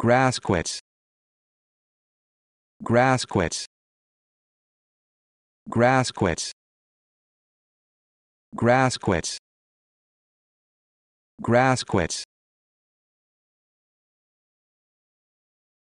grass quits grass quits grass quits grass quits grass quits